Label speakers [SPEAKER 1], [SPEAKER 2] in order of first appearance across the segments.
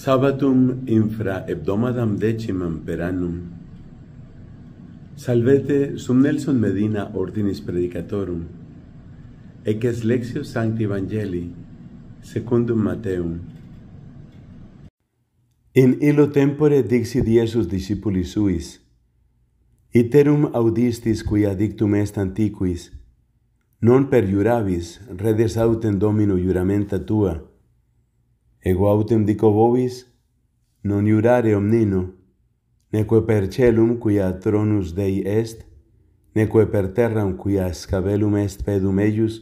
[SPEAKER 1] Sabatum infra hebdomadam decimam per annum. Salvete sum Nelson Medina ordinis predicatorum. Eces lexio sancti evangelii secundum Mateum. In illo tempore dixit Iesus discipulis suis, iterum audistis quia dictum est antiquis, non per iurabis redes autem domino iuramenta tua, Ego autem dico vobis, non iurare omnino, neque per celum quia tronus Dei est, neque per terram quia scabelum est pedum eius,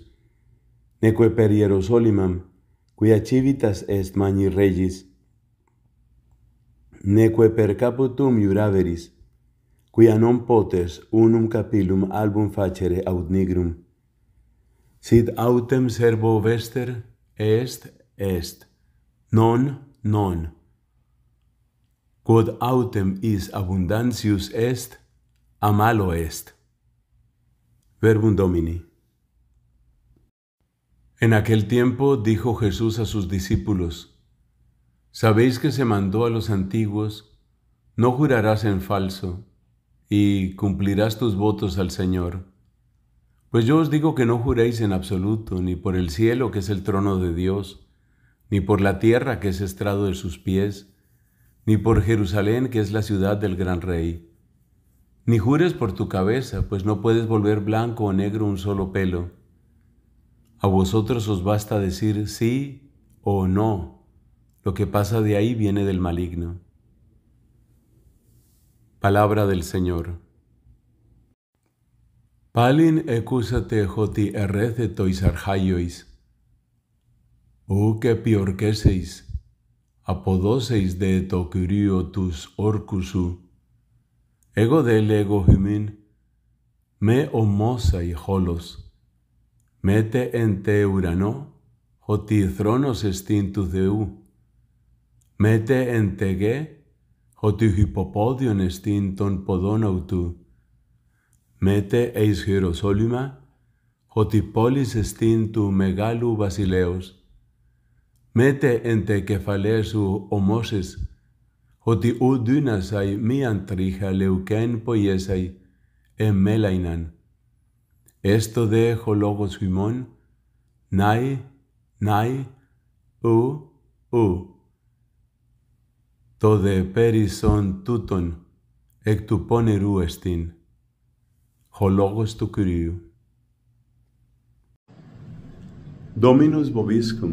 [SPEAKER 1] neque per Ierosolimam, quia civitas est mani regis, neque per caputum iuraveris, quia non potes unum capillum album facere aut nigrum. Sit autem servo vester est, est. non non. Quod autem is abundantius est, amalo est. Verbum Domini. En aquel tiempo dijo Jesús a sus discípulos, Sabéis que se mandó a los antiguos, no jurarás en falso, y cumplirás tus votos al Señor. Pues yo os digo que no juréis en absoluto, ni por el cielo, que es el trono de Dios, ni por la tierra que es estrado de sus pies, ni por Jerusalén que es la ciudad del gran rey. Ni jures por tu cabeza, pues no puedes volver blanco o negro un solo pelo. A vosotros os basta decir sí o no. Lo que pasa de ahí viene del maligno. Palabra del Señor. Palin ecusate joti errece arjayois. ου και ορκέσεις, αποδόσεις δε το Κυρίο τους όρκους σου. Εγώ δε λέγω Χιμήν, με ομόσα η χόλος, μέτε εν τε ουρανό, ότι θρόνος εστίν του Θεού, μέτε εν τε γε, ότι υποπόδιον εστίν των ποδών αυτού, μέτε εις χειροσόλυμα, ότι πόλης εστίν του μεγάλου βασιλέως, Μέτε εν τε κεφαλαίσου ομώσεις, ότι ού δύνασαι μίαν τρίχα λεουκέν ποιέσαι, εμέλαϊναν. Έστω δε έχω λόγος ημών, νάι, νάι, ου, ου. Το δε πέρισον τούτον, εκ του πόνερου εστίν. Ο λόγος του Κυρίου. Dominus vobiscum.